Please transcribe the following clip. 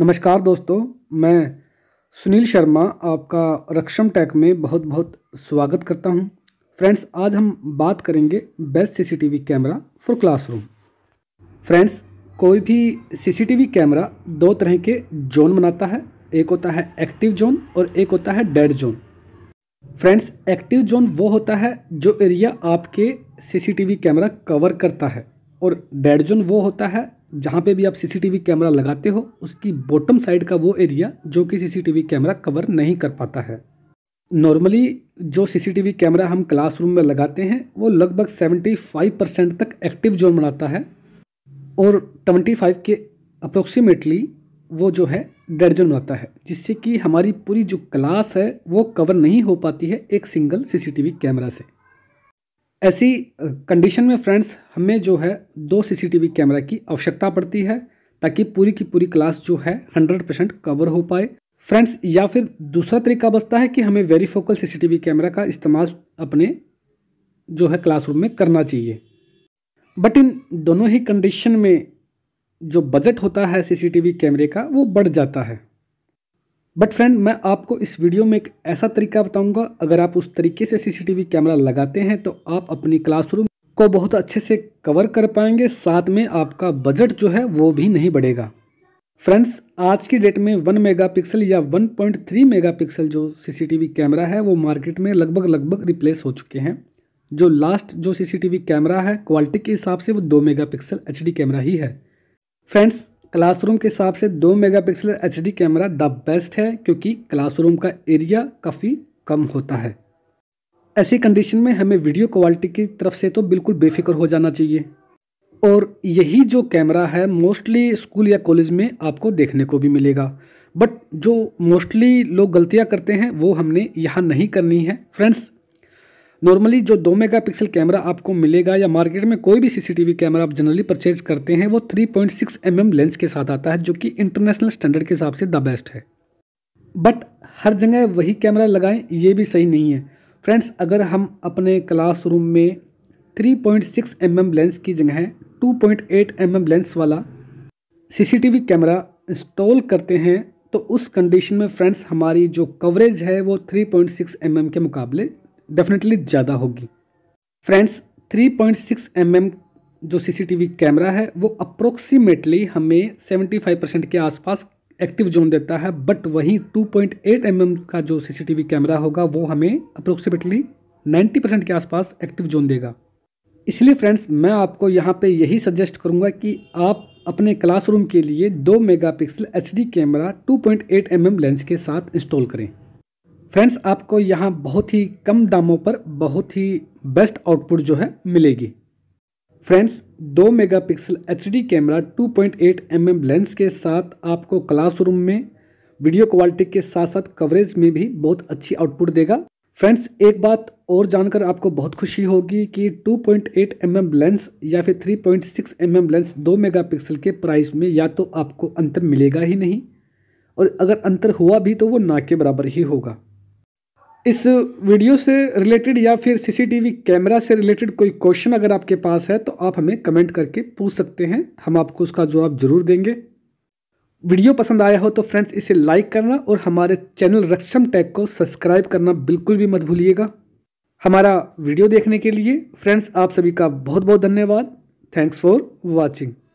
नमस्कार दोस्तों मैं सुनील शर्मा आपका रक्षम टैक में बहुत बहुत स्वागत करता हूं। फ्रेंड्स आज हम बात करेंगे best CCTV camera for classroom friends कोई भी सीसीटीवी कैमरा दो तरह के जोन बनाता है एक होता है एक्टिव जोन और एक होता है dead zone friends active zone वो होता है जो एरिया आपके सीसीटीवी कैमरा कवर करता है और डेड जोन वो होता है जहाँ पे भी आप सीसीटीवी कैमरा लगाते हो उसकी बॉटम साइड का वो एरिया जो कि सीसीटीवी कैमरा कवर नहीं कर पाता है नॉर्मली जो सीसीटीवी कैमरा हम क्लासरूम में लगाते हैं वो लगभग 75 परसेंट तक एक्टिव जोन बनाता है और 25 के अप्रोक्सीमेटली वो जो है डेड जोन बनाता है जिससे कि हमारी पूरी जो क्लास है वो कवर नहीं हो पाती है एक सिंगल सीसीटीवी कैमरा से ऐसी कंडीशन में फ्रेंड्स हमें जो है दो सीसीटीवी कैमरा की आवश्यकता पड़ती है ताकि पूरी की पूरी क्लास जो है 100 परसेंट कवर हो पाए फ्रेंड्स या फिर दूसरा तरीका बचता है कि हमें वेरीफोकल सीसीटीवी कैमरा का इस्तेमाल अपने जो है क्लासरूम में करना चाहिए बट इन दोनों ही कंडीशन में जो बजट होता है सीसीटीवी कैमरे का वो बढ़ जाता है बट फ्रेंड मैं आपको इस वीडियो में एक ऐसा तरीका बताऊंगा अगर आप उस तरीके से सीसीटीवी कैमरा लगाते हैं तो आप अपनी क्लासरूम को बहुत अच्छे से कवर कर पाएंगे साथ में आपका बजट जो है वो भी नहीं बढ़ेगा फ्रेंड्स आज की डेट में वन मेगापिक्सल या 1.3 मेगापिक्सल जो सीसीटीवी कैमरा है वो मार्केट में लगभग लगभग रिप्लेस हो चुके हैं जो लास्ट जो सीसीटीवी कैमरा है क्वालिटी के हिसाब से वो 2 मेगापिक्सल एचडी कैमरा ही है फ्रेंड्स क्लासरूम के हिसाब से दो megapixel HD camera the best है क्योंकि क्लासरूम का एरिया काफ़ी कम होता है ऐसी कंडीशन में हमें वीडियो क्वालिटी की तरफ से तो बिल्कुल बेफिक्र हो जाना चाहिए और यही जो कैमरा है मोस्टली स्कूल या कॉलेज में आपको देखने को भी मिलेगा बट जो मोस्टली लोग गलतियां करते हैं वो हमने यहाँ नहीं करनी है फ्रेंड्स नॉर्मली जो दो मेगा पिक्सल कैमरा आपको मिलेगा या मार्केट में कोई भी सीसीटीवी कैमरा आप जनरली परचेज करते हैं वो 3.6 पॉइंट mm लेंस के साथ आता है जो कि इंटरनेशनल स्टैंडर्ड के हिसाब से द बेस्ट है बट हर जगह वही कैमरा लगाएं ये भी सही नहीं है फ्रेंड्स अगर हम अपने क्लासरूम में 3.6 पॉइंट mm लेंस की जगह 2.8 पॉइंट mm लेंस वाला सीसीटीवी कैमरा इंस्टॉल करते हैं तो उस कंडीशन में फ्रेंड्स हमारी जो कवरेज है वो 3.6 पॉइंट mm के मुकाबले डेफिनेटली ज़्यादा होगी फ्रेंड्स 3.6 पॉइंट mm जो सीसीटीवी कैमरा है वो अप्रोक्सीमेटली हमें 75 परसेंट के आसपास एक्टिव जोन देता है बट वहीं 2.8 पॉइंट mm का जो सीसीटीवी कैमरा होगा वो हमें अप्रोक्सीमेटली 90 परसेंट के आसपास एक्टिव जोन देगा इसलिए फ्रेंड्स मैं आपको यहाँ पे यही सजेस्ट करूँगा कि आप अपने क्लासरूम के लिए दो mega pixel camera two point mm lens के साथ इंस्टॉल करें फ्रेंड्स आपको यहाँ बहुत ही कम दामों पर बहुत ही बेस्ट आउटपुट जो है मिलेगी फ्रेंड्स दो megapixel HD camera 2.8 point mm lens के साथ आपको क्लासरूम में वीडियो क्वालिटी के साथ साथ कवरेज में भी बहुत अच्छी आउटपुट देगा फ्रेंड्स एक बात और जानकर आपको बहुत खुशी होगी कि 2.8 पॉइंट mm लेंस या फिर 3.6 पॉइंट mm लेंस 2 मेगापिक्सल के प्राइस में या तो आपको अंतर मिलेगा ही नहीं और अगर अंतर हुआ भी तो वो ना के बराबर ही होगा इस वीडियो से रिलेटेड या फिर सीसीटीवी कैमरा से रिलेटेड कोई क्वेश्चन अगर आपके पास है तो आप हमें कमेंट करके पूछ सकते हैं हम आपको उसका जवाब जरूर देंगे वीडियो पसंद आया हो तो फ्रेंड्स इसे लाइक करना और हमारे चैनल रक्षम टैग को सब्सक्राइब करना बिल्कुल भी मत भूलिएगा हमारा वीडियो देखने के लिए फ्रेंड्स आप सभी का बहुत बहुत धन्यवाद थैंक्स फॉर वॉचिंग